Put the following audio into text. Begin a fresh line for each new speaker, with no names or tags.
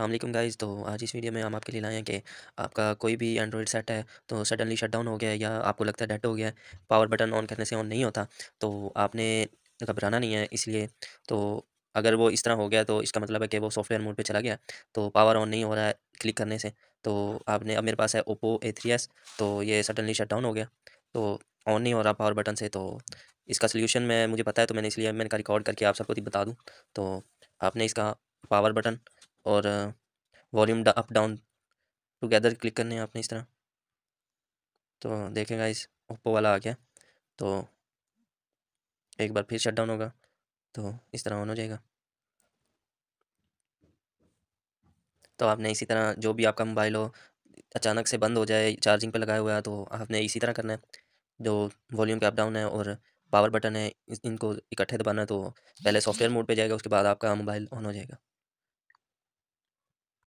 अल्लाम गाइज़ तो आज इस वीडियो में हम आपके लिए लाए हैं कि आपका कोई भी एंड्रॉयड सेट है तो सडनली शट डाउन हो गया या आपको लगता है डेट हो गया पावर बटन ऑन करने से ऑन नहीं होता तो आपने घबराना नहीं है इसलिए तो अगर वो इस तरह हो गया तो इसका मतलब है कि वो सॉफ्टवेयर मोड पे चला गया तो पावर ऑन नहीं हो रहा है क्लिक करने से तो आपने अब मेरे पास है ओप्पो ए थ्री एस तो ये सडनली शट डाउन हो गया तो ऑन नहीं हो रहा पावर बटन से तो इसका सोल्यूशन मैं मुझे पता है तो मैंने इसलिए मैंने कहा रिकॉर्ड करके आप सबको बता दूँ तो आपने इसका पावर बटन और volume up down together click करने हैं आपने इस तरह तो देखेगा इस ओप्पो वाला आ गया तो एक बार फिर शट डाउन होगा तो इस तरह ऑन हो जाएगा तो आपने इसी तरह जो भी आपका मोबाइल हो अचानक से बंद हो जाए चार्जिंग पे लगाया हुआ है तो आपने इसी तरह करना है जो वॉल्यूम का अप डाउन है और पावर बटन है इनको इकट्ठे दबाना है तो पहले सॉफ्टवेयर मोड पे जाएगा उसके बाद आपका मोबाइल ऑन हो जाएगा